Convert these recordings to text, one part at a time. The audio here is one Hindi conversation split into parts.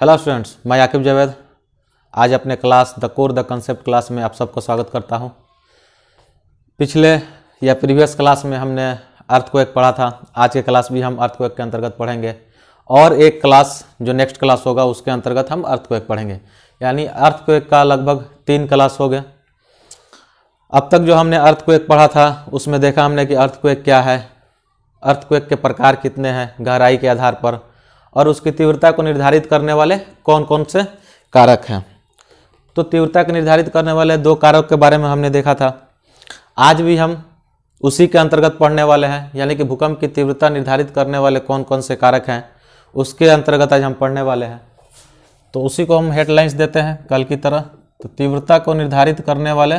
हेलो स्टूडेंट्स मैं याकिब जावेद आज अपने class the core the concept class में आप सबको स्वागत करता हूं पिछले या प्रीवियस क्लास में हमने अर्थ को एक पढ़ा था आज के क्लास भी हम अर्थ को एक के अंतर्गत पढ़ेंगे और एक क्लास जो नेक्स्ट क्लास होगा उसके अंतर्गत हम अर्थ को एक पढ़ेंगे यानी अर्थ को एक का लगभग तीन क्लास हो गए अब तक जो हमने अर्थ को एक पढ़ा था उसमें देखा हमने कि अर्थ को एक क्या है अर्थ को एक के प्रकार कितने हैं गहराई के आधार पर और उसकी तीव्रता को निर्धारित करने वाले कौन कौन से कारक हैं तो तीव्रता को निर्धारित करने वाले दो कारक के बारे में हमने देखा था आज भी हम उसी के अंतर्गत पढ़ने वाले हैं यानी कि भूकंप की तीव्रता निर्धारित करने वाले कौन कौन से कारक हैं उसके अंतर्गत आज हम पढ़ने वाले हैं तो उसी को हम हेडलाइंस देते हैं कल की तरह तो तीव्रता को निर्धारित करने वाले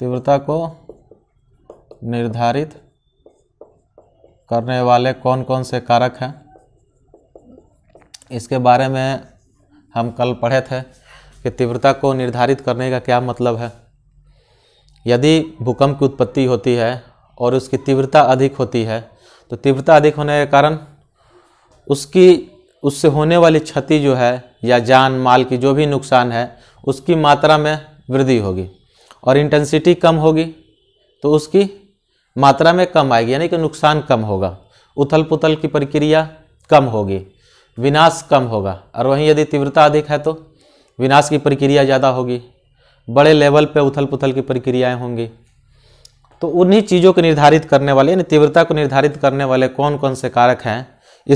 तीव्रता को निर्धारित करने वाले कौन कौन से कारक हैं इसके बारे में हम कल पढ़े थे कि तीव्रता को निर्धारित करने का क्या मतलब है यदि भूकंप की उत्पत्ति होती है और उसकी तीव्रता अधिक होती है तो तीव्रता अधिक होने के कारण उसकी उससे होने वाली क्षति जो है या जान माल की जो भी नुकसान है उसकी मात्रा में वृद्धि होगी और इंटेंसिटी कम होगी तो उसकी मात्रा में कम आएगी यानी कि नुकसान कम होगा उथल पुथल की प्रक्रिया कम होगी विनाश कम होगा और वहीं यदि तीव्रता अधिक है तो विनाश की प्रक्रिया ज़्यादा होगी बड़े लेवल पे उथल पुथल की प्रक्रियाएं होंगी तो उन्हीं चीज़ों को निर्धारित करने वाले यानी तीव्रता को निर्धारित करने वाले कौन कौन से कारक हैं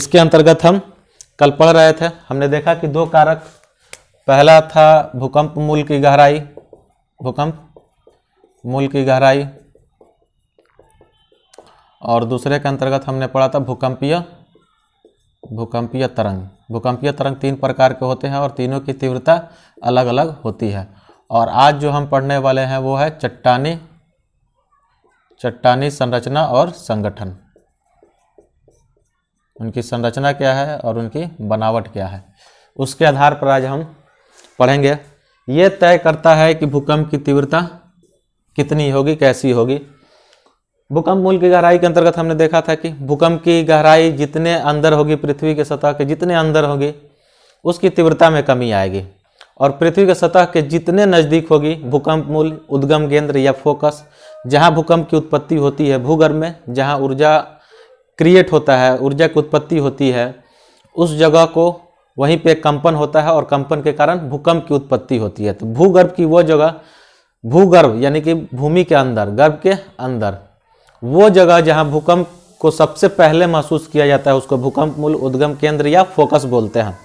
इसके अंतर्गत हम कल पढ़ रहे थे हमने देखा कि दो कारक पहला था भूकंप मूल की गहराई भूकंप मूल की गहराई और दूसरे के अंतर्गत हमने पढ़ा था भूकंपीय भूकंपीय तरंग भूकंपीय तरंग तीन प्रकार के होते हैं और तीनों की तीव्रता अलग अलग होती है और आज जो हम पढ़ने वाले हैं वो है चट्टानी चट्टानी संरचना और संगठन उनकी संरचना क्या है और उनकी बनावट क्या है उसके आधार पर आज हम पढ़ेंगे ये तय करता है कि भूकंप की तीव्रता कितनी होगी कैसी होगी भूकंप मूल की गहराई के अंतर्गत हमने देखा था कि भूकंप की गहराई जितने अंदर होगी पृथ्वी के सतह के जितने अंदर होगी उसकी तीव्रता में कमी आएगी और पृथ्वी के सतह के जितने नज़दीक होगी भूकंप मूल उद्गम केंद्र या फोकस जहाँ भूकंप की उत्पत्ति होती है भूगर्भ में जहाँ ऊर्जा क्रिएट होता है ऊर्जा की उत्पत्ति होती है उस जगह को वहीं पे कंपन होता है और कंपन के कारण भूकंप की उत्पत्ति होती है तो भूगर्भ की वो जगह भूगर्भ यानी कि भूमि के अंदर गर्भ के अंदर वो जगह जहां भूकंप को सबसे पहले महसूस किया जाता है उसको भूकंप मूल उद्गम केंद्र या फोकस बोलते हैं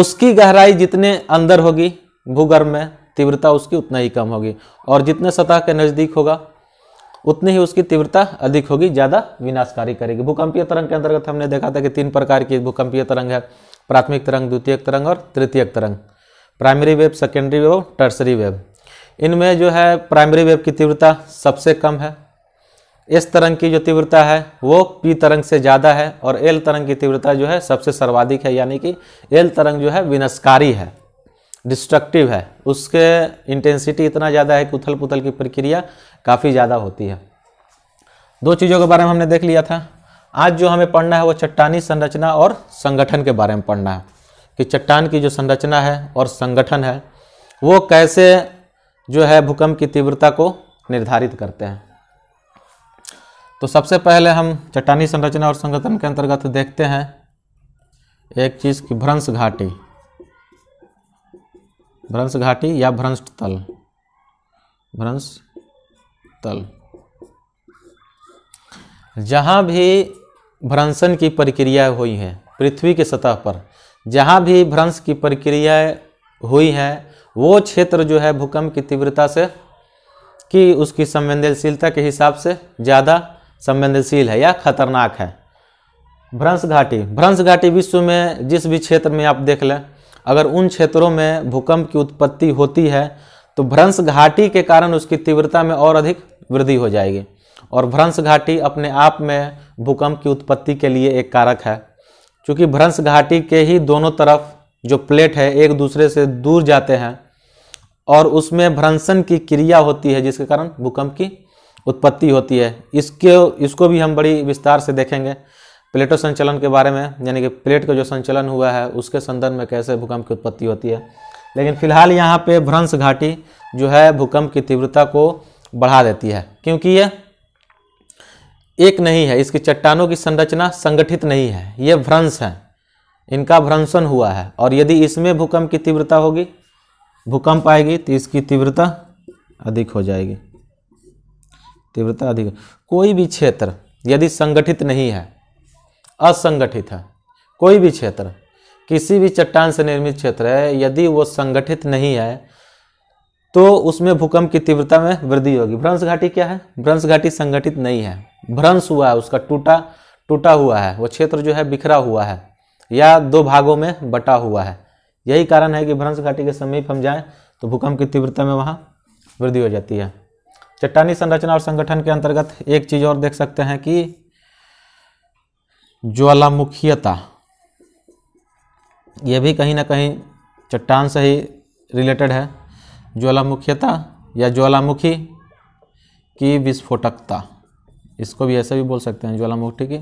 उसकी गहराई जितने अंदर होगी भूगर्भ में तीव्रता उसकी उतना ही कम होगी और जितने सतह के नज़दीक होगा उतनी ही उसकी तीव्रता अधिक होगी ज़्यादा विनाशकारी करेगी भूकंपीय तरंग के अंतर्गत हमने देखा था कि तीन प्रकार की भूकंपीय तरंग है प्राथमिक तरंग द्वितीय तरंग और तृतीय तरंग प्राइमरी वेव सेकेंडरी वेव और टर्सरी वेव इनमें जो है प्राइमरी वेव की तीव्रता सबसे कम है एस तरंग की जो तीव्रता है वो पी तरंग से ज़्यादा है और एल तरंग की तीव्रता जो है सबसे सर्वाधिक है यानी कि एल तरंग जो है विनाशकारी है डिस्ट्रक्टिव है उसके इंटेंसिटी इतना ज़्यादा है कि उथल पुथल की प्रक्रिया काफ़ी ज़्यादा होती है दो चीज़ों के बारे में हमने देख लिया था आज जो हमें पढ़ना है वो चट्टानी संरचना और संगठन के बारे में पढ़ना है कि चट्टान की जो संरचना है और संगठन है वो कैसे जो है भूकंप की तीव्रता को निर्धारित करते हैं तो सबसे पहले हम चट्टानी संरचना और संगठन के अंतर्गत देखते हैं एक चीज़ की भ्रंश घाटी भ्रंश घाटी या भ्रंश तल भ्रंश तल जहाँ भी भ्रंशन की प्रक्रिया हुई है पृथ्वी के सतह पर जहाँ भी भ्रंश की प्रक्रिया हुई है वो क्षेत्र जो है भूकंप की तीव्रता से कि उसकी संवेदनशीलता के हिसाब से ज़्यादा संवेदनशील है या खतरनाक है भ्रंश घाटी भ्रंश घाटी विश्व में जिस भी क्षेत्र में आप देख लें अगर उन क्षेत्रों में भूकंप की उत्पत्ति होती है तो भ्रंश घाटी के कारण उसकी तीव्रता में और अधिक वृद्धि हो जाएगी और भ्रंश घाटी अपने आप में भूकंप की उत्पत्ति के लिए एक कारक है क्योंकि भ्रंश घाटी के ही दोनों तरफ जो प्लेट है एक दूसरे से दूर जाते हैं और उसमें भ्रंशन की क्रिया होती है जिसके कारण भूकंप की उत्पत्ति होती है इसके इसको भी हम बड़ी विस्तार से देखेंगे प्लेटो संचलन के बारे में यानी कि प्लेट का जो संचलन हुआ है उसके संदर्भ में कैसे भूकंप की उत्पत्ति होती है लेकिन फिलहाल यहाँ पे भ्रंश घाटी जो है भूकंप की तीव्रता को बढ़ा देती है क्योंकि ये एक नहीं है इसकी चट्टानों की संरचना संगठित नहीं है ये भ्रंश है इनका भ्रंशन हुआ है और यदि इसमें भूकंप की तीव्रता होगी भूकंप आएगी तो इसकी तीव्रता अधिक हो जाएगी तीव्रता अधिक कोई भी क्षेत्र यदि संगठित नहीं है असंगठित है कोई भी क्षेत्र किसी भी चट्टान से निर्मित क्षेत्र है यदि वो संगठित नहीं है तो उसमें भूकंप की तीव्रता में वृद्धि होगी भ्रंश घाटी क्या है भ्रंश घाटी संगठित नहीं है भ्रंश हुआ है उसका टूटा टूटा हुआ है वो क्षेत्र जो है बिखरा हुआ है या दो भागों में बटा हुआ है यही कारण है कि भ्रंश घाटी के समीप हम जाएं तो भूकंप की तीव्रता में वहाँ वृद्धि हो जाती है चट्टानी संरचना और संगठन के अंतर्गत एक चीज और देख सकते हैं कि ज्वालामुखीयता यह भी कहीं ना कहीं चट्टान से ही रिलेटेड है ज्वालामुखीयता या ज्वालामुखी की विस्फोटकता इसको भी ऐसे भी बोल सकते हैं ज्वालामुखी की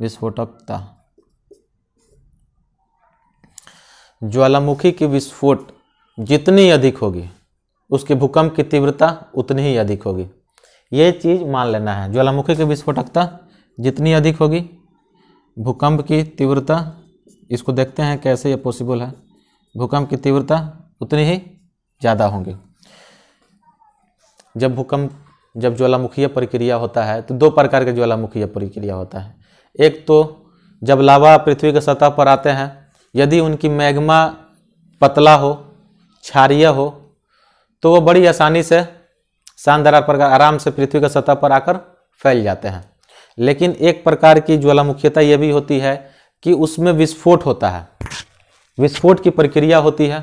विस्फोटकता ज्वालामुखी की विस्फोट जितनी अधिक होगी उसके भूकंप की तीव्रता उतनी ही अधिक होगी ये चीज़ मान लेना है ज्वालामुखी की विस्फोटकता जितनी अधिक होगी भूकंप की तीव्रता इसको देखते हैं कैसे ये पॉसिबल है भूकंप की तीव्रता उतनी ही ज़्यादा होंगी जब भूकंप जब ज्वालामुखीय प्रक्रिया होता है तो दो प्रकार के ज्वालामुखीय प्रक्रिया होता है एक तो जब लावा पृथ्वी के सतह पर आते हैं यदि उनकी मैग्मा पतला हो क्षारिय हो तो वो बड़ी आसानी से शानदार प्रकार आराम से पृथ्वी की सतह पर आकर फैल जाते हैं लेकिन एक प्रकार की ज्वालामुखीयता यह भी होती है कि उसमें विस्फोट होता है विस्फोट की प्रक्रिया होती है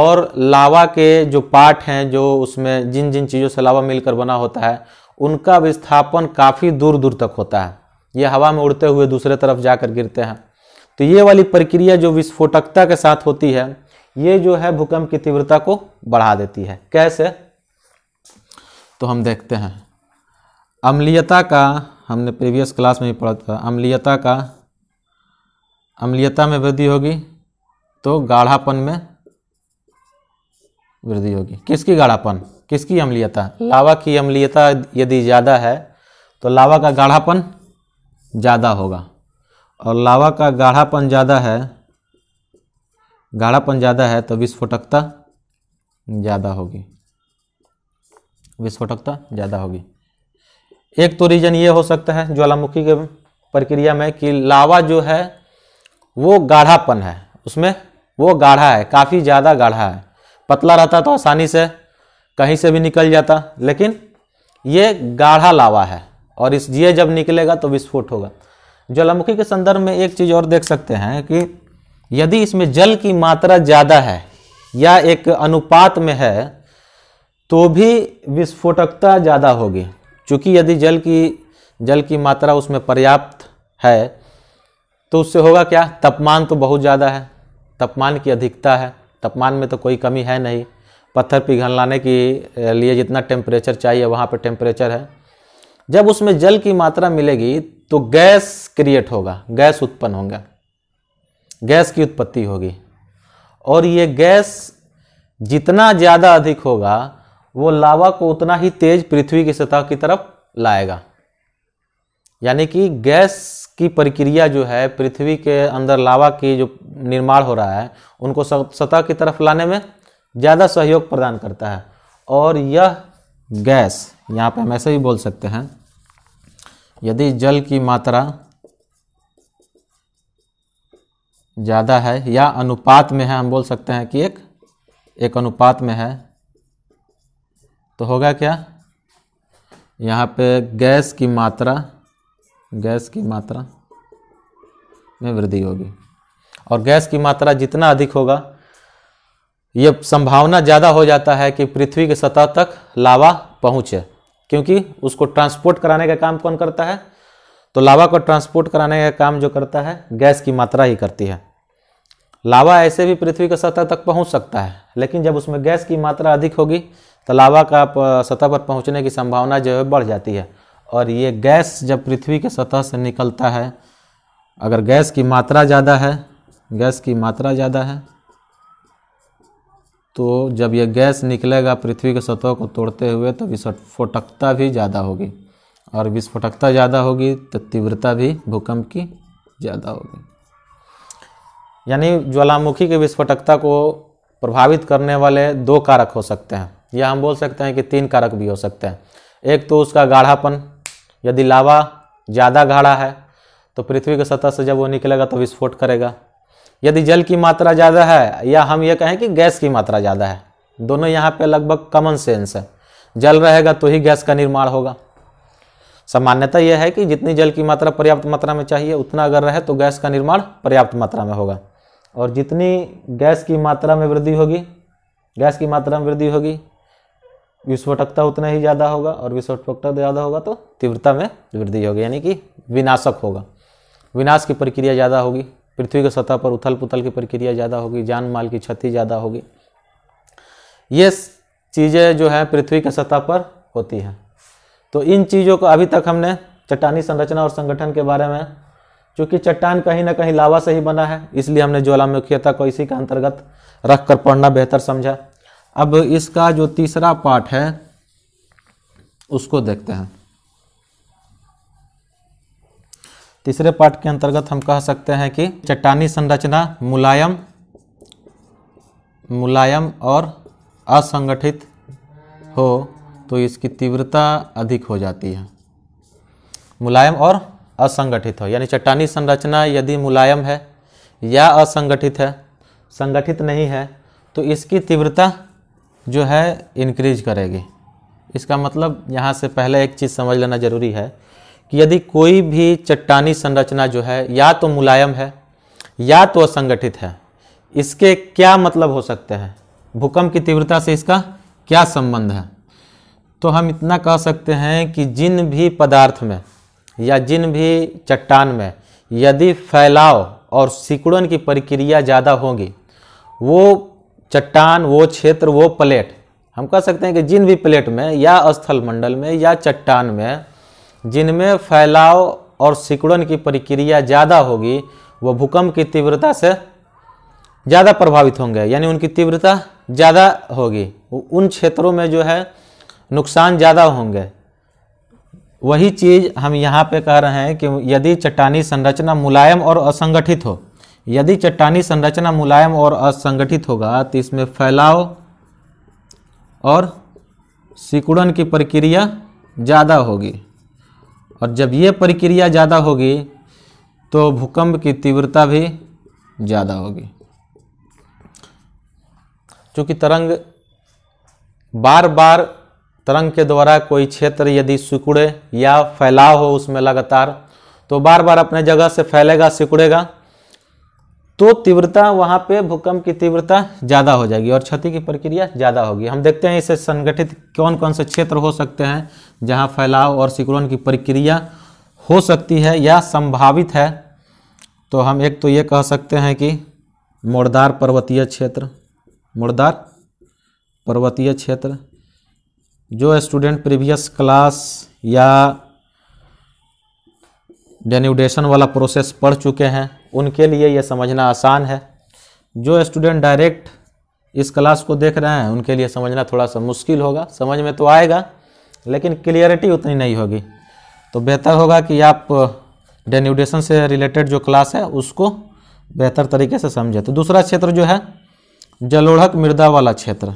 और लावा के जो पार्ट हैं जो उसमें जिन जिन चीज़ों से लावा मिलकर बना होता है उनका विस्थापन काफ़ी दूर दूर तक होता है ये हवा में उड़ते हुए दूसरे तरफ जाकर गिरते हैं तो ये वाली प्रक्रिया जो विस्फोटकता के साथ होती है ये जो है भूकंप की तीव्रता को बढ़ा देती है कैसे तो हम देखते हैं अम्लीयता का हमने प्रीवियस क्लास में भी पढ़ा था अम्लीयता का अम्लीयता में वृद्धि होगी तो गाढ़ापन में वृद्धि होगी किसकी गाढ़ापन किसकी अम्लीयता लावा की अम्लीयता यदि ज़्यादा है तो लावा का गाढ़ापन ज़्यादा होगा और लावा का गाढ़ापन ज़्यादा है गाढ़ापन ज़्यादा है तो विस्फोटकता ज़्यादा होगी विस्फोटकता ज़्यादा होगी एक तो रीज़न ये हो सकता है ज्वालामुखी के प्रक्रिया में कि लावा जो है वो गाढ़ापन है उसमें वो गाढ़ा है काफ़ी ज़्यादा गाढ़ा है पतला रहता तो आसानी से कहीं से भी निकल जाता लेकिन ये गाढ़ा लावा है और इस ये जब निकलेगा तो विस्फोट होगा ज्वालामुखी के संदर्भ में एक चीज़ और देख सकते हैं कि यदि इसमें जल की मात्रा ज़्यादा है या एक अनुपात में है तो भी विस्फोटकता ज़्यादा होगी क्योंकि यदि जल की जल की मात्रा उसमें पर्याप्त है तो उससे होगा क्या तापमान तो बहुत ज़्यादा है तापमान की अधिकता है तापमान में तो कोई कमी है नहीं पत्थर पिघलाने के लिए जितना टेम्परेचर चाहिए वहाँ पर टेम्परेचर है जब उसमें जल की मात्रा मिलेगी तो गैस क्रिएट होगा गैस उत्पन्न होगा गैस की उत्पत्ति होगी और ये गैस जितना ज़्यादा अधिक होगा वो लावा को उतना ही तेज पृथ्वी की सतह की तरफ लाएगा यानी कि गैस की प्रक्रिया जो है पृथ्वी के अंदर लावा की जो निर्माण हो रहा है उनको सतह की तरफ लाने में ज़्यादा सहयोग प्रदान करता है और यह गैस यहाँ पे हम ऐसे ही बोल सकते हैं यदि जल की मात्रा ज़्यादा है या अनुपात में है हम बोल सकते हैं कि एक एक अनुपात में है तो होगा क्या यहाँ पे गैस की मात्रा गैस की मात्रा में वृद्धि होगी और गैस की मात्रा जितना अधिक होगा ये संभावना ज़्यादा हो जाता है कि पृथ्वी की सतह तक लावा पहुँचे क्योंकि उसको ट्रांसपोर्ट कराने का काम कौन करता है तो लावा को ट्रांसपोर्ट कराने का काम जो करता है गैस की मात्रा ही करती है लावा ऐसे भी पृथ्वी के सतह तक पहुंच सकता है लेकिन जब उसमें गैस की मात्रा अधिक होगी तो लावा का सतह पर पहुंचने की संभावना जो है बढ़ जाती है और ये गैस जब पृथ्वी के सतह से निकलता है अगर गैस की मात्रा ज़्यादा है गैस की मात्रा ज़्यादा है तो जब यह गैस निकलेगा पृथ्वी के सतह को तोड़ते हुए तो विस्फोटकता भी ज़्यादा होगी और विस्फोटकता ज़्यादा होगी तो तीव्रता भी भूकंप की ज़्यादा होगी यानी ज्वालामुखी की विस्फोटकता को प्रभावित करने वाले दो कारक हो सकते हैं या हम बोल सकते हैं कि तीन कारक भी हो सकते हैं एक तो उसका गाढ़ापन यदि लावा ज़्यादा गाढ़ा है तो पृथ्वी की सतह से जब वो निकलेगा तो विस्फोट करेगा यदि जल की मात्रा ज़्यादा है या हम ये कहें कि गैस की मात्रा ज़्यादा है दोनों यहाँ पे लगभग कॉमन सेंस है जल रहेगा तो ही गैस का निर्माण होगा सामान्यता यह है कि जितनी जल की मात्रा पर्याप्त मात्रा में चाहिए उतना अगर रहे तो गैस का निर्माण पर्याप्त मात्रा में होगा और जितनी गैस की मात्रा में वृद्धि होगी गैस की मात्रा में वृद्धि होगी विस्फोटकता उतना ही ज़्यादा होगा और विस्फोटकता ज़्यादा होगा तो तीव्रता में वृद्धि होगी यानी कि विनाशक होगा विनाश की प्रक्रिया ज़्यादा होगी पृथ्वी की सतह पर उथल पुथल की प्रक्रिया ज़्यादा होगी जान माल की क्षति ज़्यादा होगी ये चीज़ें जो हैं पृथ्वी की सतह पर होती हैं तो इन चीज़ों को अभी तक हमने चट्टानी संरचना और संगठन के बारे में चूंकि चट्टान कहीं ना कहीं लावा से ही बना है इसलिए हमने ज्वालामुखीयता को इसी के अंतर्गत रख कर पढ़ना बेहतर समझा अब इसका जो तीसरा पार्ट है उसको देखते हैं तीसरे पार्ट के अंतर्गत हम कह सकते हैं कि चट्टानी संरचना मुलायम मुलायम और असंगठित हो तो इसकी तीव्रता अधिक हो जाती है मुलायम और असंगठित हो यानी चट्टानी संरचना यदि मुलायम है या असंगठित है संगठित नहीं है तो इसकी तीव्रता जो है इनक्रीज करेगी इसका मतलब यहाँ से पहले एक चीज़ समझ लेना जरूरी है कि यदि कोई भी चट्टानी संरचना जो है या तो मुलायम है या तो असंगठित है इसके क्या मतलब हो सकते हैं भूकंप की तीव्रता से इसका क्या संबंध है तो हम इतना कह सकते हैं कि जिन भी पदार्थ में या जिन भी चट्टान में यदि फैलाव और सिकुड़न की प्रक्रिया ज़्यादा होगी वो चट्टान वो क्षेत्र वो प्लेट हम कह सकते हैं कि जिन भी प्लेट में या स्थल मंडल में या चट्टान में जिनमें फैलाव और सिकुड़न की प्रक्रिया ज़्यादा होगी वह भूकंप की तीव्रता से ज़्यादा प्रभावित होंगे यानी उनकी तीव्रता ज़्यादा होगी उन क्षेत्रों में जो है नुकसान ज़्यादा होंगे वही चीज़ हम यहाँ पे कह रहे हैं कि यदि चट्टानी संरचना मुलायम और असंगठित हो यदि चट्टानी संरचना मुलायम और असंगठित होगा तो इसमें फैलाव और सिकुड़न की प्रक्रिया ज़्यादा होगी और जब ये प्रक्रिया ज़्यादा होगी तो भूकंप की तीव्रता भी ज़्यादा होगी चूँकि तरंग बार बार तरंग के द्वारा कोई क्षेत्र यदि सिकुड़े या फैलाव हो उसमें लगातार तो बार बार अपने जगह से फैलेगा सिकुड़ेगा तो तीव्रता वहाँ पे भूकंप की तीव्रता ज़्यादा हो जाएगी और क्षति की प्रक्रिया ज़्यादा होगी हम देखते हैं इसे संगठित कौन कौन से क्षेत्र हो सकते हैं जहाँ फैलाव और सिकुड़न की प्रक्रिया हो सकती है या संभावित है तो हम एक तो ये कह सकते हैं कि मोड़दार पर्वतीय क्षेत्र मोड़दार पर्वतीय क्षेत्र जो स्टूडेंट प्रीवियस क्लास या डेन्यूडेशन वाला प्रोसेस पढ़ चुके हैं उनके लिए यह समझना आसान है जो स्टूडेंट डायरेक्ट इस क्लास को देख रहे हैं उनके लिए समझना थोड़ा सा मुश्किल होगा समझ में तो आएगा लेकिन क्लियरिटी उतनी नहीं होगी तो बेहतर होगा कि आप डेन्यूडेशन से रिलेटेड जो क्लास है उसको बेहतर तरीके से समझें तो दूसरा क्षेत्र जो है जलोढ़क मृदा वाला क्षेत्र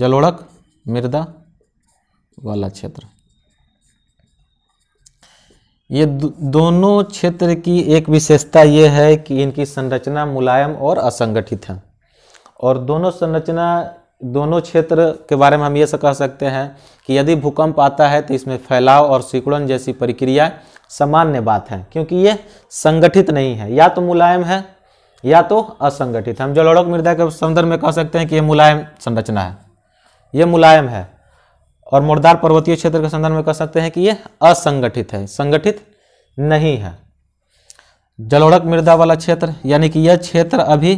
जलोढ़क मृदा वाला क्षेत्र ये दोनों क्षेत्र की एक विशेषता ये है कि इनकी संरचना मुलायम और असंगठित है और दोनों संरचना दोनों क्षेत्र के बारे में हम ये कह सकते हैं कि यदि भूकंप आता है तो इसमें फैलाव और सिकुड़न जैसी प्रक्रिया सामान्य बात है क्योंकि ये संगठित नहीं है या तो मुलायम है या तो असंगठित हम जलोड़क मृदा के संदर्भ में कह सकते हैं कि ये मुलायम संरचना है ये मुलायम है और मुर्दार पर्वतीय क्षेत्र के संदर्भ में कह सकते हैं कि ये असंगठित है संगठित नहीं है जलोड़क मृदा वाला क्षेत्र यानी कि यह क्षेत्र अभी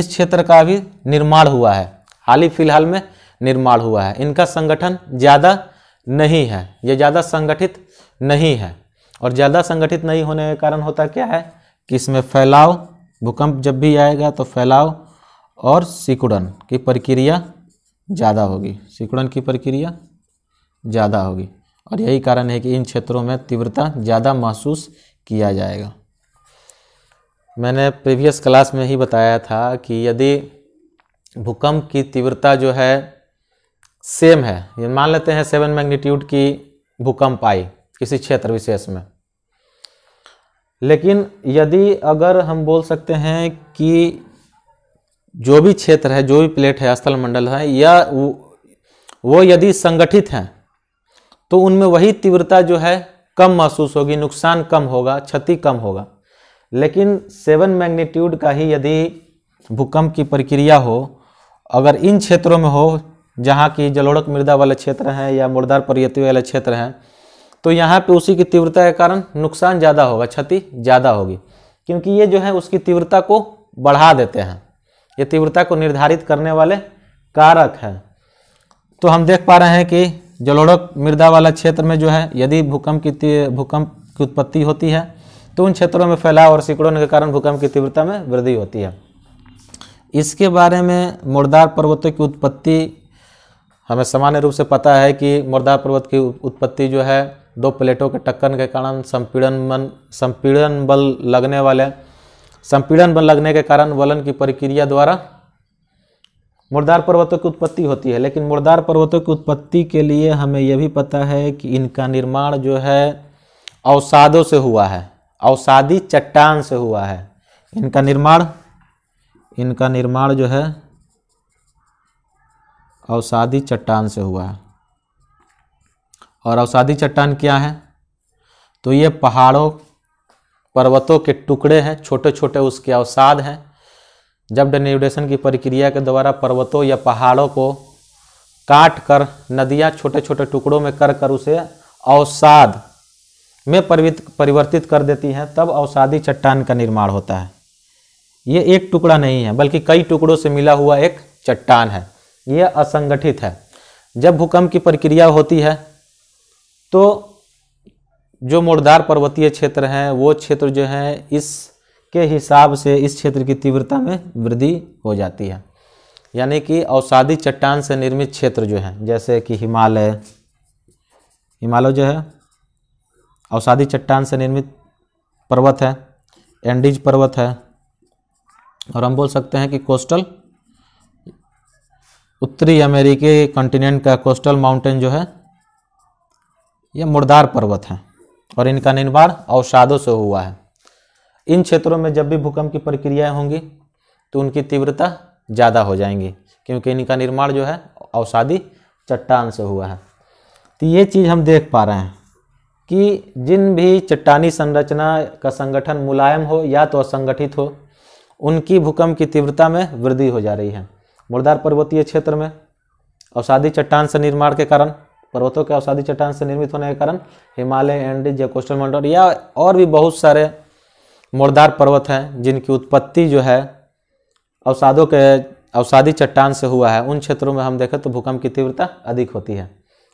इस क्षेत्र का अभी निर्माण हुआ है हाल ही फिलहाल में निर्माण हुआ है इनका संगठन ज़्यादा नहीं है यह ज़्यादा संगठित नहीं है और ज़्यादा संगठित नहीं होने के कारण होता क्या है कि इसमें फैलाव भूकंप जब भी आएगा तो फैलाव और सिकुड़न की प्रक्रिया ज़्यादा होगी सिकुड़न की प्रक्रिया ज़्यादा होगी और यही कारण है कि इन क्षेत्रों में तीव्रता ज़्यादा महसूस किया जाएगा मैंने प्रीवियस क्लास में ही बताया था कि यदि भूकंप की तीव्रता जो है सेम है ये मान लेते हैं सेवन मैग्नीट्यूड की भूकंप आई किसी क्षेत्र विशेष में लेकिन यदि अगर हम बोल सकते हैं कि जो भी क्षेत्र है जो भी प्लेट है स्थल मंडल है या वो यदि संगठित हैं तो उनमें वही तीव्रता जो है कम महसूस होगी नुकसान कम होगा क्षति कम होगा लेकिन सेवन मैग्नीट्यूड का ही यदि भूकंप की प्रक्रिया हो अगर इन क्षेत्रों में हो जहाँ की जलोड़क मृदा वाले क्षेत्र हैं या मुर्दार पर्यती वाले क्षेत्र हैं तो यहाँ पे उसी की तीव्रता के कारण नुकसान ज़्यादा होगा क्षति ज़्यादा होगी क्योंकि ये जो है उसकी तीव्रता को बढ़ा देते हैं ये तीव्रता को निर्धारित करने वाले कारक है तो हम देख पा रहे हैं कि जलोड़क मृदा वाला क्षेत्र में जो है यदि भूकंप की भूकंप की उत्पत्ति होती है तो उन क्षेत्रों में फैलाव और सिकड़ों के कारण भूकंप की तीव्रता में वृद्धि होती है इसके बारे में मुर्दार पर्वतों की उत्पत्ति हमें सामान्य रूप से पता है कि मुर्दार पर्वत की उत्पत्ति जो है दो प्लेटों के टक्कर के कारण संपीड़न मन संपीड़न बल लगने वाले संपीड़न बल लगने के कारण वलन की प्रक्रिया द्वारा मुर्दार पर्वतों की उत्पत्ति होती है लेकिन मुर्दार पर्वतों की उत्पत्ति के लिए हमें यह भी पता है कि इनका निर्माण जो है अवसादों से हुआ है अवसादी चट्टान से हुआ है इनका निर्माण इनका निर्माण जो है अवसादी चट्टान से हुआ है और अवसादी चट्टान क्या है तो ये पहाड़ों पर्वतों के टुकड़े हैं छोटे छोटे उसके अवसाद हैं जब डेन्यूडेशन की प्रक्रिया के द्वारा पर्वतों या पहाड़ों को काट कर नदियाँ छोटे छोटे टुकड़ों में कर कर उसे अवसाद में परिवर्तित कर देती हैं तब अवसादी चट्टान का निर्माण होता है ये एक टुकड़ा नहीं है बल्कि कई टुकड़ों से मिला हुआ एक चट्टान है यह असंगठित है जब भूकंप की प्रक्रिया होती है तो जो मुड़दार पर्वतीय क्षेत्र हैं वो क्षेत्र जो हैं इसके हिसाब से इस क्षेत्र की तीव्रता में वृद्धि हो जाती है यानी कि अवसादी चट्टान से निर्मित क्षेत्र जो हैं जैसे कि हिमालय हिमालय जो है औषाधी चट्टान से निर्मित पर्वत है एंडीज पर्वत है और हम बोल सकते हैं कि कोस्टल उत्तरी अमेरिकी कॉन्टिनेंट का कोस्टल माउंटेन जो है यह मुड़दार पर्वत हैं और इनका निर्माण अवसादों से हुआ है इन क्षेत्रों में जब भी भूकंप की प्रक्रियाएं होंगी तो उनकी तीव्रता ज़्यादा हो जाएंगी क्योंकि इनका निर्माण जो है अवसादी चट्टान से हुआ है तो ये चीज़ हम देख पा रहे हैं कि जिन भी चट्टानी संरचना का संगठन मुलायम हो या तो असंगठित हो उनकी भूकंप की तीव्रता में वृद्धि हो जा रही है मुर्दार पर्वतीय क्षेत्र में अवसादी चट्टान से निर्माण के कारण पर्वतों के अवसादी चट्टान से निर्मित होने के कारण हिमालय एंडीज या कोस्टल मंडल या और भी बहुत सारे मोड़दार पर्वत हैं जिनकी उत्पत्ति जो है अवसादों के अवसादी चट्टान से हुआ है उन क्षेत्रों में हम देखें तो भूकंप की तीव्रता अधिक होती है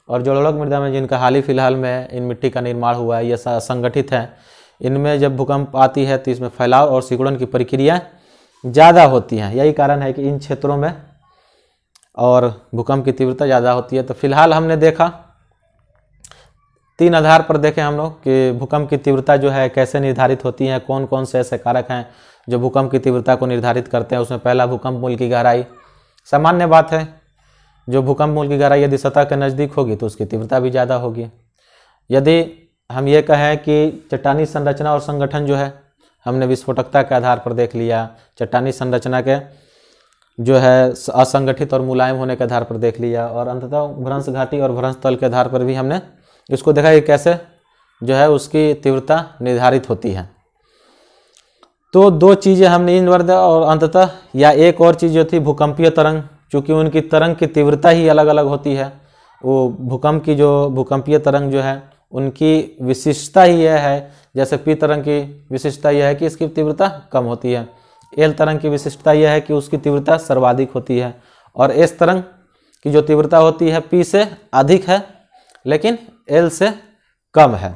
और जलोढ़ मृदा में जिनका हाल ही फिलहाल में इन मिट्टी का निर्माण हुआ है यह संगठित है इनमें जब भूकंप आती है तो इसमें फैलाव और सिकुड़न की प्रक्रिया ज़्यादा होती हैं यही कारण है कि इन क्षेत्रों में और भूकंप की तीव्रता ज़्यादा होती है तो फिलहाल हमने देखा तीन आधार पर देखें हम लोग कि भूकंप की तीव्रता जो है कैसे निर्धारित होती है कौन कौन से ऐसे कारक हैं जो भूकंप की तीव्रता को निर्धारित करते हैं उसमें पहला भूकंप मूल की गहराई सामान्य बात है जो भूकंप मूल की गहराई यदि सतह के नज़दीक होगी तो उसकी तीव्रता भी ज़्यादा होगी यदि हम ये कहें कि चट्टानी संरचना और संगठन जो है हमने विस्फोटकता के आधार पर देख लिया चट्टानी संरचना के जो है असंगठित और मुलायम होने के आधार पर देख लिया और अंततः भ्रंश घाटी और भ्रंश तल के आधार पर भी हमने इसको देखा कि कैसे जो है उसकी तीव्रता निर्धारित होती है तो दो चीज़ें हमने इन और अंततः या एक और चीज़ जो थी भूकंपीय तरंग चूँकि उनकी तरंग की तीव्रता ही अलग अलग होती है वो भूकंप की जो भूकंपीय तरंग जो है उनकी विशिष्टता ही यह है जैसे पी तरंग की विशिष्टता यह है कि इसकी तीव्रता कम होती है एल तरंग की विशिष्टता यह है कि उसकी तीव्रता सर्वाधिक होती है और एस तरंग की जो तीव्रता होती है पी से अधिक है लेकिन एल से कम है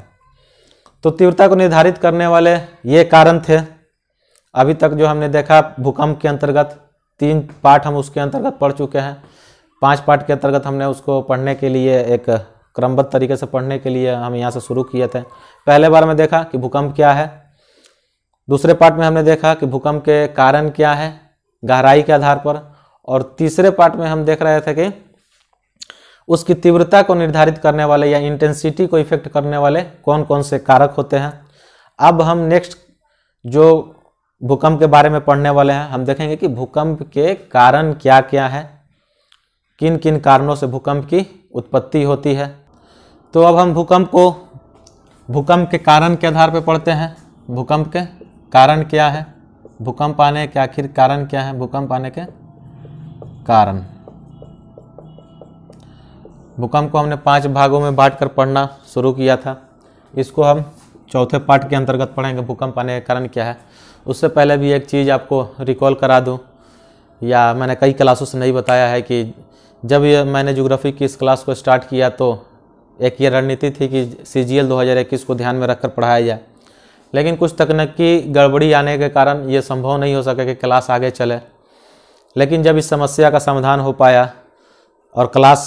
तो तीव्रता को निर्धारित करने वाले ये कारण थे अभी तक जो हमने देखा भूकंप के अंतर्गत तीन पाठ हम उसके अंतर्गत पढ़ चुके हैं पांच पाठ के अंतर्गत हमने उसको पढ़ने के लिए एक क्रमबद्ध तरीके से पढ़ने के लिए हम यहाँ से शुरू किए थे पहले बार में देखा कि भूकंप क्या है दूसरे पार्ट में हमने देखा कि भूकंप के कारण क्या है गहराई के आधार पर और तीसरे पार्ट में हम देख रहे थे कि उसकी तीव्रता को निर्धारित करने वाले या इंटेंसिटी को इफेक्ट करने वाले कौन कौन से कारक होते हैं अब हम नेक्स्ट जो भूकंप के बारे में पढ़ने वाले हैं हम देखेंगे कि भूकंप के कारण क्या क्या है किन किन कारणों से भूकंप की उत्पत्ति होती है तो अब हम भूकंप को भूकंप के कारण के आधार पर पढ़ते हैं भूकंप के कारण क्या है भूकंप आने के आखिर कारण क्या है भूकंप आने के कारण भूकंप को हमने पांच भागों में बांटकर पढ़ना शुरू किया था इसको हम चौथे पार्ट के अंतर्गत पढ़ेंगे भूकंप आने का कारण क्या है उससे पहले भी एक चीज़ आपको रिकॉल करा दूँ या मैंने कई क्लासों से नहीं बताया है कि जब ये मैंने जोग्राफी की इस क्लास को स्टार्ट किया तो एक ये रणनीति थी कि सी जी एल को ध्यान में रखकर पढ़ाया जाए लेकिन कुछ तकनीकी गड़बड़ी आने के कारण ये संभव नहीं हो सका कि क्लास आगे चले लेकिन जब इस समस्या का समाधान हो पाया और क्लास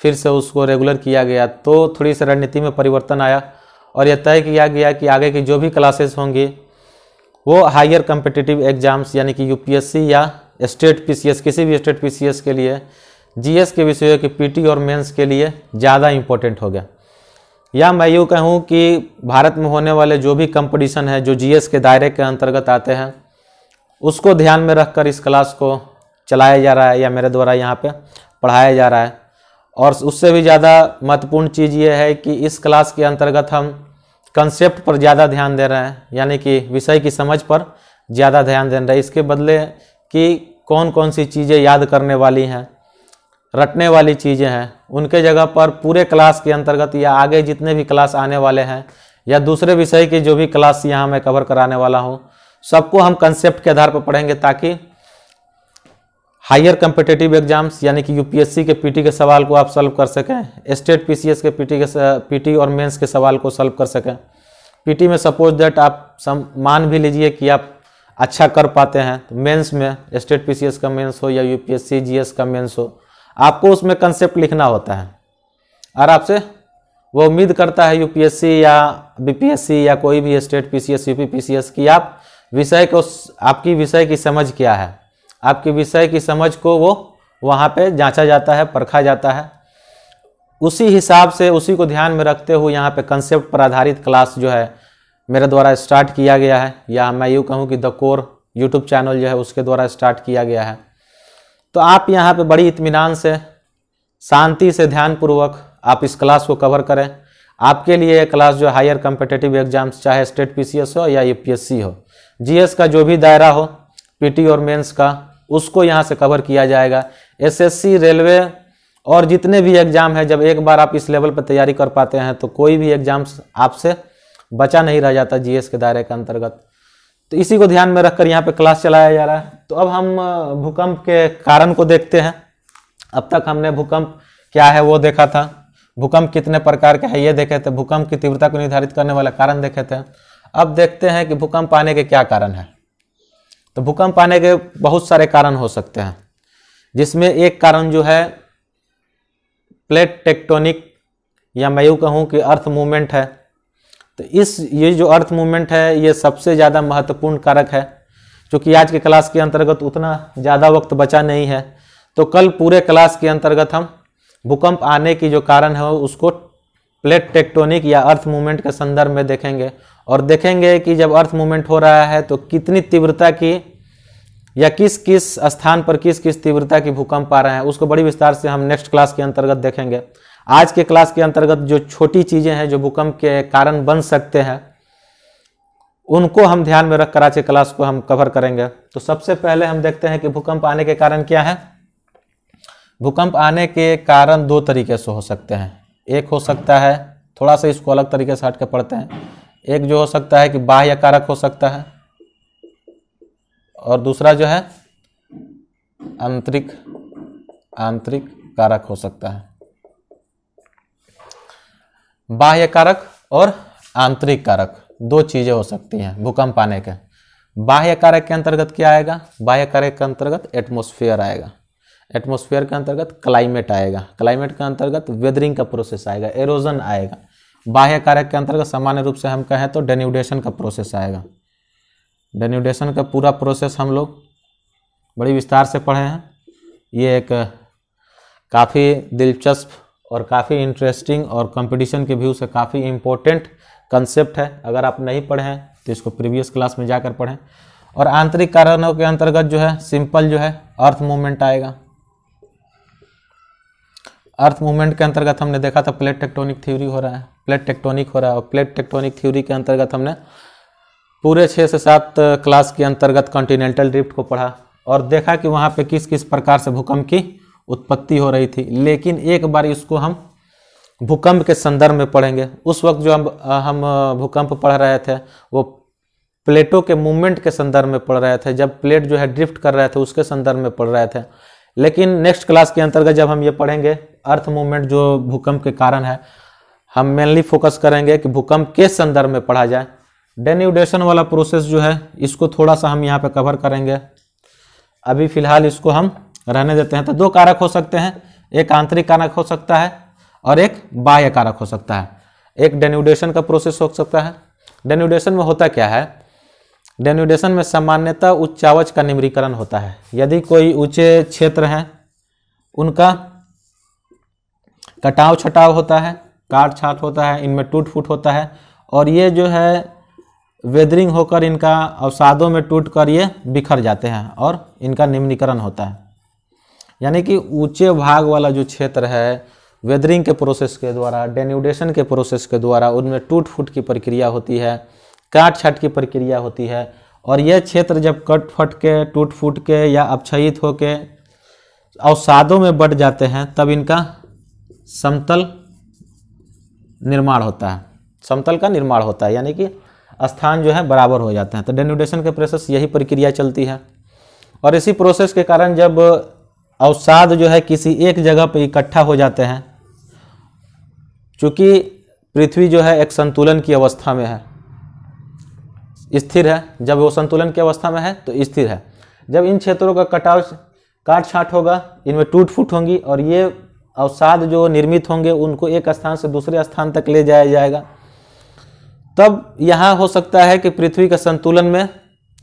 फिर से उसको रेगुलर किया गया तो थोड़ी सी रणनीति में परिवर्तन आया और यह तय किया गया कि आगे की जो भी क्लासेस होंगी वो हायर कम्पिटिटिव एग्ज़ाम्स यानी कि यूपीएससी या स्टेट पीसीएस किसी भी स्टेट पीसीएस के लिए जीएस के विषयों के पीटी और मेंस के लिए ज़्यादा इम्पोर्टेंट हो गया या मैं यूँ कहूँ कि भारत में होने वाले जो भी कंपटीशन है जो जीएस के दायरे के अंतर्गत आते हैं उसको ध्यान में रखकर इस क्लास को चलाया जा रहा है या मेरे द्वारा यहाँ पे पढ़ाया जा रहा है और उससे भी ज़्यादा महत्वपूर्ण चीज़ ये है कि इस क्लास के अंतर्गत हम कंसेप्ट पर ज़्यादा ध्यान दे रहे हैं यानी कि विषय की समझ पर ज़्यादा ध्यान दे रहे हैं इसके बदले कि कौन कौन सी चीज़ें याद करने वाली हैं रटने वाली चीज़ें हैं उनके जगह पर पूरे क्लास के अंतर्गत या आगे जितने भी क्लास आने वाले हैं या दूसरे विषय की जो भी क्लास यहाँ मैं कवर कराने वाला हूँ सबको हम कंसेप्ट के आधार पर पढ़ेंगे ताकि हायर कम्पिटेटिव एग्जाम्स यानी कि यूपीएससी के पीटी के सवाल को आप सॉल्व कर सकें स्टेट पीसीएस के पीटी के पीटी और मेंस के सवाल को सॉल्व कर सकें पीटी में सपोज दैट आप सम मान भी लीजिए कि आप अच्छा कर पाते हैं तो मेंस में स्टेट पीसीएस का मेंस हो या यूपीएससी जीएस का मेंस हो आपको उसमें कंसेप्ट लिखना होता है और आपसे वो उम्मीद करता है यूपीएससी या बीपीएससी या कोई भी स्टेट पीसीएस पीसीएस की आप विषय को आपकी विषय की समझ क्या है आपकी विषय की समझ को वो वहाँ पे जांचा जाता है परखा जाता है उसी हिसाब से उसी को ध्यान में रखते हुए यहाँ पे कंसेप्ट पर आधारित क्लास जो है मेरे द्वारा स्टार्ट किया गया है या मैं यूँ कहूँ कि द कोर यूट्यूब चैनल जो है उसके द्वारा स्टार्ट किया गया है तो आप यहाँ पे बड़ी इतमान से शांति से ध्यानपूर्वक आप इस क्लास को कवर करें आपके लिए ये क्लास जो हायर कम्पिटेटिव एग्जाम्स चाहे स्टेट पीसीएस हो या यूपीएससी e हो जीएस का जो भी दायरा हो पीटी और मेंस का उसको यहाँ से कवर किया जाएगा एसएससी रेलवे और जितने भी एग्जाम है जब एक बार आप इस लेवल पर तैयारी कर पाते हैं तो कोई भी एग्जाम्स आपसे बचा नहीं रह जाता जीएस के दायरे के अंतर्गत तो इसी को ध्यान में रखकर यहाँ पे क्लास चलाया जा रहा है तो अब हम भूकंप के कारण को देखते हैं अब तक हमने भूकंप क्या है वो देखा था भूकंप कितने प्रकार के है ये देखे थे भूकंप की तीव्रता को निर्धारित करने वाला कारण देखे थे अब देखते हैं कि भूकंप आने के क्या कारण है तो भूकंप आने के बहुत सारे कारण हो सकते हैं जिसमें एक कारण जो है प्लेट टेक्टोनिक या मैं यूँ कहूँ कि अर्थ मूवमेंट है तो इस ये जो अर्थ मूवमेंट है ये सबसे ज़्यादा महत्वपूर्ण कारक है क्योंकि आज के क्लास के अंतर्गत उतना ज़्यादा वक्त बचा नहीं है तो कल पूरे क्लास के अंतर्गत हम भूकंप आने की जो कारण है उसको प्लेट टेक्टोनिक या अर्थ मूवमेंट के संदर्भ में देखेंगे और देखेंगे कि जब अर्थ मूवमेंट हो रहा है तो कितनी तीव्रता की या किस किस स्थान पर किस किस तीव्रता की भूकंप आ रहे हैं उसको बड़ी विस्तार से हम नेक्स्ट क्लास के अंतर्गत देखेंगे आज के क्लास के अंतर्गत जो छोटी चीज़ें हैं जो भूकंप के कारण बन सकते हैं उनको हम ध्यान में रख आज के क्लास को हम कवर करेंगे तो सबसे पहले हम देखते हैं कि भूकंप आने के कारण क्या है भूकंप आने के कारण दो तरीके से हो सकते हैं एक हो सकता है थोड़ा सा इसको अलग तरीके से हट के पढ़ते हैं एक जो हो सकता है कि बाह्य कारक हो सकता है और दूसरा जो है आंतरिक आंतरिक कारक हो सकता है बाह्य कारक और आंतरिक कारक दो चीज़ें हो सकती हैं भूकंप आने के बाह्य कारक के अंतर्गत क्या आएगा बाह्य कारक के अंतर्गत एटमोसफियर आएगा एटमोसफियर के अंतर्गत क्लाइमेट आएगा क्लाइमेट के अंतर्गत वेदरिंग का प्रोसेस आएगा एरोजन आएगा बाह्य कारक के अंतर्गत सामान्य रूप से हम कहें तो डेन्यूडेशन का प्रोसेस आएगा डेन्यूडेशन का पूरा प्रोसेस हम लोग बड़ी विस्तार से पढ़े हैं ये एक काफ़ी दिलचस्प और काफ़ी इंटरेस्टिंग और कंपटीशन के व्यू से काफ़ी इम्पोर्टेंट कंसेप्ट है अगर आप नहीं पढ़े हैं तो इसको प्रीवियस क्लास में जाकर पढ़ें और आंतरिक कारणों के अंतर्गत जो है सिंपल जो है अर्थ मूवमेंट आएगा अर्थ मूवमेंट के अंतर्गत हमने देखा था प्लेट टेक्टोनिक थ्योरी हो रहा है प्लेट टेक्टोनिक हो रहा है और प्लेट टेक्टोनिक थ्योरी के अंतर्गत हमने पूरे छः से सात क्लास के अंतर्गत कॉन्टिनेंटल ड्रिफ्ट को पढ़ा और देखा कि वहाँ पे किस किस प्रकार से भूकंप की उत्पत्ति हो रही थी लेकिन एक बार इसको हम भूकंप के संदर्भ में पढ़ेंगे उस वक्त जो हम हम भूकंप पढ़ रहे थे वो प्लेटों के मूवमेंट के संदर्भ में पढ़ रहे थे जब प्लेट जो है ड्रिफ्ट कर रहे थे उसके संदर्भ में पढ़ रहे थे लेकिन नेक्स्ट क्लास के अंतर्गत जब हम ये पढ़ेंगे अर्थ मूवमेंट जो भूकंप के कारण है हम मेनली फोकस करेंगे कि भूकंप के संदर्भ में पढ़ा जाए डेन्यूडेशन वाला प्रोसेस जो है इसको थोड़ा सा हम यहाँ पर कवर करेंगे अभी फिलहाल इसको हम रहने देते हैं तो दो कारक हो सकते हैं एक आंतरिक कारक हो सकता है और एक बाह्य कारक हो सकता है एक डेन्यूडेशन का प्रोसेस हो सकता है डेन्यूडेशन में होता क्या है डेन्यूडेशन में सामान्यतः उच्चावच का निम्रीकरण होता है यदि कोई ऊंचे क्षेत्र हैं उनका कटाव छटाव होता है काट छाट होता है इनमें टूट फूट होता है और ये जो है वेदरिंग होकर इनका अवसादों में टूट कर ये बिखर जाते हैं और इनका निम्नीकरण होता है यानी कि ऊंचे भाग वाला जो क्षेत्र है वेदरिंग के प्रोसेस के द्वारा डेन्यूडेशन के प्रोसेस के द्वारा उनमें टूट फूट की प्रक्रिया होती है काट छाट की प्रक्रिया होती है और यह क्षेत्र जब कट फट के टूट फूट के या अपक्षयित होके अवसादों में बढ़ जाते हैं तब इनका समतल निर्माण होता है समतल का निर्माण होता है यानी कि स्थान जो है बराबर हो जाते हैं तो डेन्यूडेशन के प्रोसेस यही प्रक्रिया चलती है और इसी प्रोसेस के कारण जब अवसाद जो है किसी एक जगह पर इकट्ठा हो जाते हैं चूँकि पृथ्वी जो है एक संतुलन की अवस्था में है स्थिर है जब वो संतुलन की अवस्था में है तो स्थिर है जब इन क्षेत्रों का कटाव काट छाट होगा इनमें टूट फूट होंगी और ये अवसाद जो निर्मित होंगे उनको एक स्थान से दूसरे स्थान तक ले जाया जाएगा तब यहाँ हो सकता है कि पृथ्वी का संतुलन में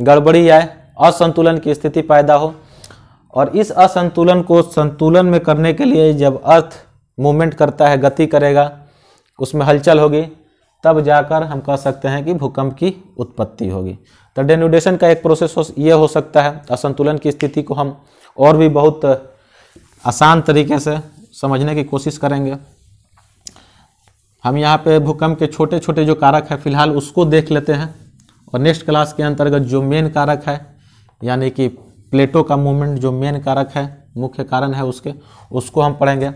गड़बड़ी आए असंतुलन की स्थिति पैदा हो और इस असंतुलन को संतुलन में करने के लिए जब अर्थ मूवमेंट करता है गति करेगा उसमें हलचल होगी तब जाकर हम कह सकते हैं कि भूकंप की उत्पत्ति होगी तो डेनुडेशन का एक प्रोसेस हो ये हो सकता है असंतुलन की स्थिति को हम और भी बहुत आसान तरीके से समझने की कोशिश करेंगे हम यहाँ पे भूकंप के छोटे छोटे जो कारक है फिलहाल उसको देख लेते हैं और नेक्स्ट क्लास के अंतर्गत जो मेन कारक है यानी कि प्लेटो का मूवमेंट जो मेन कारक है मुख्य कारण है उसके उसको हम पढ़ेंगे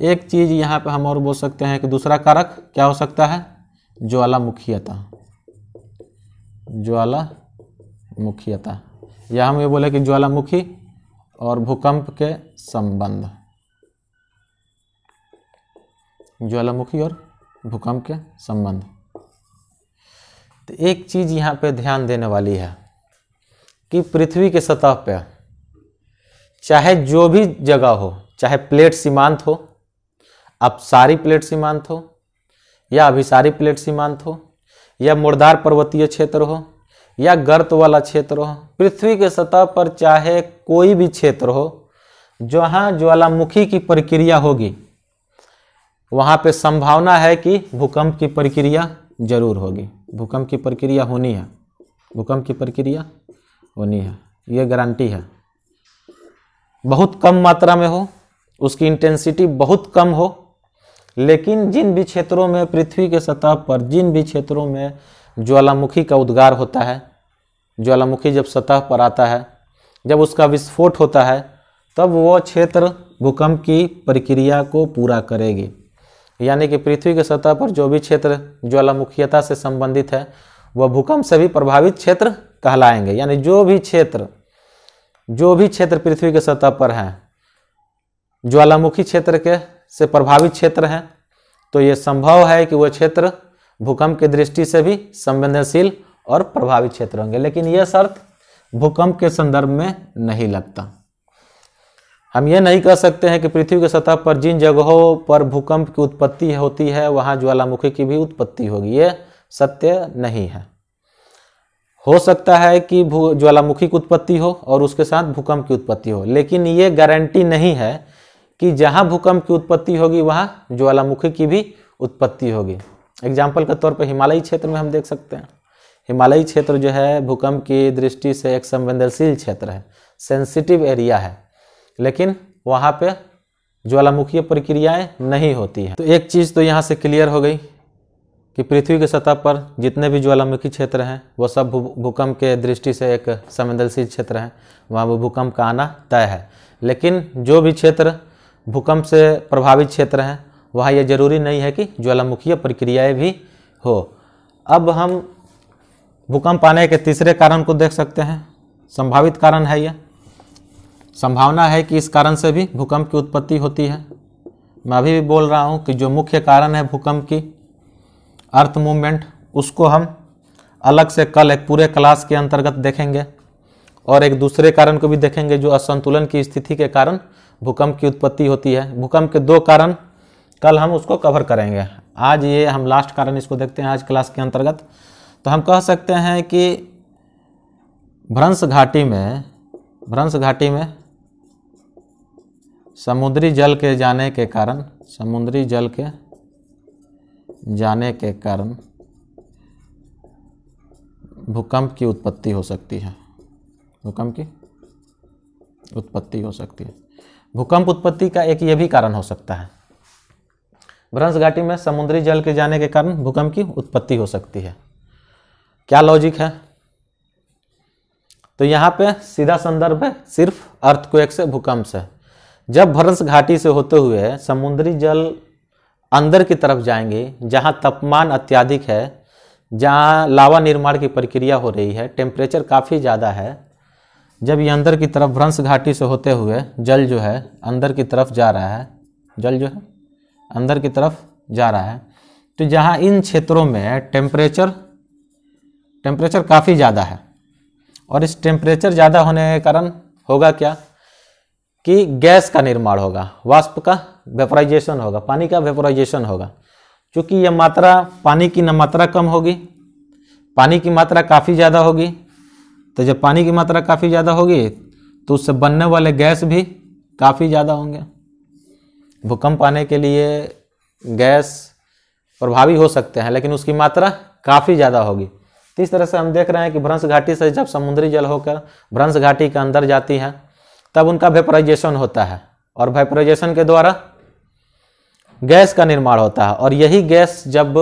एक चीज़ यहाँ पे हम और बोल सकते हैं कि दूसरा कारक क्या हो सकता है ज्वालामुखीयता ज्वालामुखीयता या हम ये बोले कि ज्वालामुखी और भूकंप के संबंध ज्वालामुखी और भूकंप के संबंध तो एक चीज़ यहाँ पे ध्यान देने वाली है कि पृथ्वी के सतह पे चाहे जो भी जगह हो चाहे प्लेट सीमांत हो सारी प्लेट सीमांत हो या अभिसारी प्लेट सीमांत हो या मुर्दार पर्वतीय क्षेत्र हो या गर्त वाला क्षेत्र हो पृथ्वी के सतह पर चाहे कोई भी क्षेत्र हो जहाँ ज्वालामुखी की प्रक्रिया होगी वहाँ पे संभावना है कि भूकंप की प्रक्रिया जरूर होगी भूकंप की प्रक्रिया होनी है भूकंप की प्रक्रिया होनी है ये गारंटी है बहुत कम मात्रा में हो उसकी इंटेंसिटी बहुत कम हो लेकिन जिन भी क्षेत्रों में पृथ्वी के सतह पर जिन भी क्षेत्रों में ज्वालामुखी का उद्गार होता है ज्वालामुखी जब सतह पर आता है जब उसका विस्फोट होता है तब वह क्षेत्र भूकंप की प्रक्रिया को पूरा करेगी यानी कि पृथ्वी के सतह पर जो भी क्षेत्र ज्वालामुखीयता से संबंधित है वह भूकंप से भी प्रभावित क्षेत्र कहलाएंगे यानी जो भी क्षेत्र जो भी क्षेत्र पृथ्वी के सतह पर हैं ज्वालामुखी क्षेत्र के से प्रभावित क्षेत्र हैं तो ये संभव है कि वह क्षेत्र भूकंप की दृष्टि से भी संवेदनशील और प्रभावित क्षेत्र होंगे लेकिन यह शर्त भूकंप के संदर्भ में नहीं लगता हम ये नहीं कह सकते हैं कि पृथ्वी की सतह पर जिन जगहों पर भूकंप की उत्पत्ति होती है वहाँ ज्वालामुखी की भी उत्पत्ति होगी ये सत्य नहीं है हो सकता है कि ज्वालामुखी की उत्पत्ति हो और उसके साथ भूकंप की उत्पत्ति हो लेकिन ये गारंटी नहीं है कि जहाँ भूकंप की उत्पत्ति होगी वहाँ ज्वालामुखी की भी उत्पत्ति होगी एग्जाम्पल के तौर पर हिमालयी क्षेत्र में हम देख सकते हैं हिमालयी क्षेत्र जो है भूकंप की दृष्टि से एक संवेदनशील क्षेत्र है सेंसिटिव एरिया है लेकिन वहाँ पे ज्वालामुखीय प्रक्रियाएं नहीं होती हैं तो एक चीज़ तो यहाँ से क्लियर हो गई कि पृथ्वी के सतह पर जितने भी ज्वालामुखी क्षेत्र हैं वो सब भूकंप के दृष्टि से एक संवेदनशील क्षेत्र हैं वहाँ वो भूकंप का आना तय है लेकिन जो भी क्षेत्र भूकंप से प्रभावित क्षेत्र हैं वहाँ यह जरूरी नहीं है कि ज्वालामुखीय प्रक्रियाएं भी हो अब हम भूकंप आने के तीसरे कारण को देख सकते हैं संभावित कारण है यह संभावना है कि इस कारण से भी भूकंप की उत्पत्ति होती है मैं अभी भी बोल रहा हूँ कि जो मुख्य कारण है भूकंप की अर्थ मूवमेंट उसको हम अलग से कल एक पूरे क्लास के अंतर्गत देखेंगे और एक दूसरे कारण को भी देखेंगे जो असंतुलन की स्थिति के कारण भूकंप की उत्पत्ति होती है भूकंप के दो कारण कल हम उसको कवर करेंगे आज ये हम लास्ट कारण इसको देखते हैं आज क्लास के अंतर्गत तो हम कह सकते हैं कि भ्रंश घाटी में भ्रंश घाटी में समुद्री जल के जाने के कारण समुद्री जल के जाने के कारण भूकंप की उत्पत्ति हो सकती है भूकंप की उत्पत्ति हो सकती है भूकंप उत्पत्ति का एक ये भी कारण हो सकता है भ्रंश घाटी में समुद्री जल के जाने के कारण भूकंप की उत्पत्ति हो सकती है क्या लॉजिक है तो यहाँ पे सीधा संदर्भ है सिर्फ अर्थक्वेक से भूकंप से जब भ्रंश घाटी से होते हुए समुद्री जल अंदर की तरफ जाएंगे जहाँ तापमान अत्याधिक है जहाँ लावा निर्माण की प्रक्रिया हो रही है टेम्परेचर काफ़ी ज़्यादा है जब ये अंदर की तरफ भ्रंश घाटी से होते हुए जल जो है अंदर की तरफ जा रहा है जल जो है अंदर की तरफ जा रहा है तो जहाँ इन क्षेत्रों में टेम्परेचर टेम्परेचर काफ़ी ज़्यादा है और इस टेम्परेचर ज़्यादा होने के कारण होगा क्या कि गैस का निर्माण होगा वाष्प का वेपराइजेशन होगा पानी का वेपराइजेशन होगा क्योंकि यह मात्रा पानी की न मात्रा कम होगी पानी की मात्रा काफ़ी ज़्यादा होगी तो जब पानी की मात्रा काफ़ी ज़्यादा होगी तो उससे बनने वाले गैस भी काफ़ी ज़्यादा होंगे भूकंप आने के लिए गैस प्रभावी हो सकते हैं लेकिन उसकी मात्रा काफ़ी ज़्यादा होगी तो इस तरह से हम देख रहे हैं कि भ्रंश घाटी से जब समुद्री जल होकर भ्रंश घाटी के अंदर जाती है तब उनका वेपराइजेशन होता है और वेपराइजेशन के द्वारा गैस का निर्माण होता है और यही गैस जब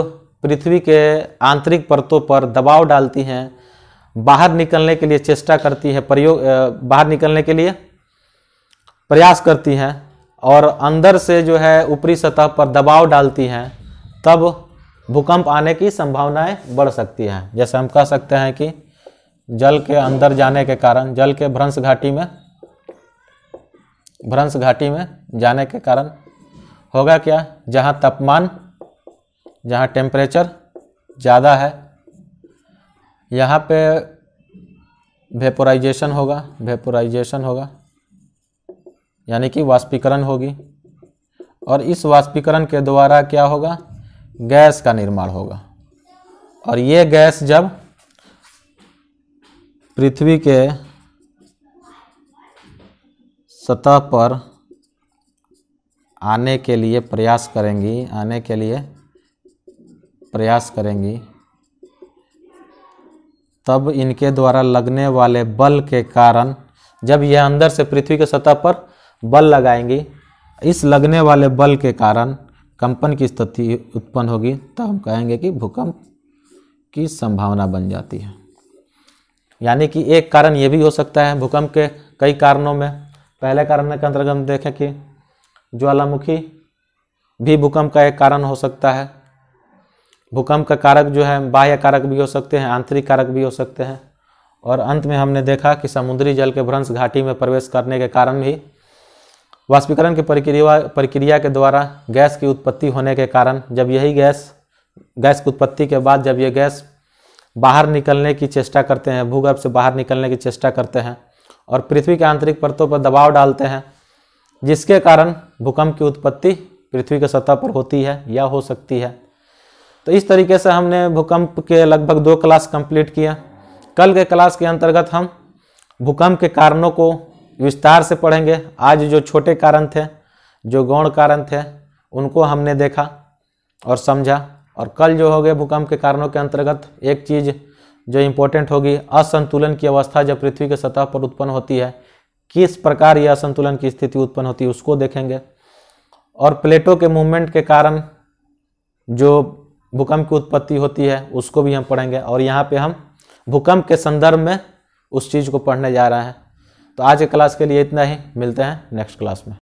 पृथ्वी के आंतरिक परतों पर दबाव डालती हैं बाहर निकलने के लिए चेष्टा करती है प्रयोग बाहर निकलने के लिए प्रयास करती हैं और अंदर से जो है ऊपरी सतह पर दबाव डालती हैं तब भूकंप आने की संभावनाएं बढ़ सकती हैं जैसे हम कह सकते हैं कि जल के अंदर जाने के कारण जल के भ्रंश घाटी में भ्रंश घाटी में जाने के कारण होगा क्या जहाँ तापमान जहाँ टेम्परेचर ज़्यादा है यहाँ पे वेपोराइजेशन होगा वेपोराइजेशन होगा यानी कि वाष्पीकरण होगी और इस वाष्पीकरण के द्वारा क्या होगा गैस का निर्माण होगा और ये गैस जब पृथ्वी के सतह पर आने के लिए प्रयास करेंगी आने के लिए प्रयास करेंगी तब इनके द्वारा लगने वाले बल के कारण जब यह अंदर से पृथ्वी के सतह पर बल लगाएंगी इस लगने वाले बल के कारण कंपन की स्थिति उत्पन्न होगी तब हम कहेंगे कि भूकंप की संभावना बन जाती है यानी कि एक कारण ये भी हो सकता है भूकंप के कई कारणों में पहले कारण के अंतर्गत हम देखें कि ज्वालामुखी भी भूकंप का एक कारण हो सकता है भूकंप का कारक जो है बाह्य कारक भी हो सकते हैं आंतरिक कारक भी हो सकते हैं और अंत में हमने देखा कि समुद्री जल के भ्रंश घाटी में प्रवेश करने के कारण भी वाष्पीकरण की प्रक्रिया प्रक्रिया के द्वारा गैस की उत्पत्ति होने के कारण जब यही गैस गैस की उत्पत्ति के बाद जब ये गैस बाहर निकलने की चेष्टा करते हैं भूगर्भ से बाहर निकलने की चेष्टा करते हैं और पृथ्वी के आंतरिक परतों पर दबाव डालते हैं जिसके कारण भूकंप की उत्पत्ति पृथ्वी के सतह पर होती है या हो सकती है तो इस तरीके से हमने भूकंप के लगभग दो क्लास कंप्लीट किया कल के क्लास के अंतर्गत हम भूकंप के कारणों को विस्तार से पढ़ेंगे आज जो छोटे कारण थे जो गौण कारण थे उनको हमने देखा और समझा और कल जो हो गए भूकंप के कारणों के अंतर्गत एक चीज़ जो इम्पोर्टेंट होगी असंतुलन की अवस्था जब पृथ्वी के सतह पर उत्पन्न होती है किस प्रकार यह असंतुलन की स्थिति उत्पन्न होती है उसको देखेंगे और प्लेटों के मूवमेंट के कारण जो भूकंप की उत्पत्ति होती है उसको भी हम पढ़ेंगे और यहाँ पे हम भूकंप के संदर्भ में उस चीज़ को पढ़ने जा रहे हैं तो आज के क्लास के लिए इतना ही मिलते हैं नेक्स्ट क्लास में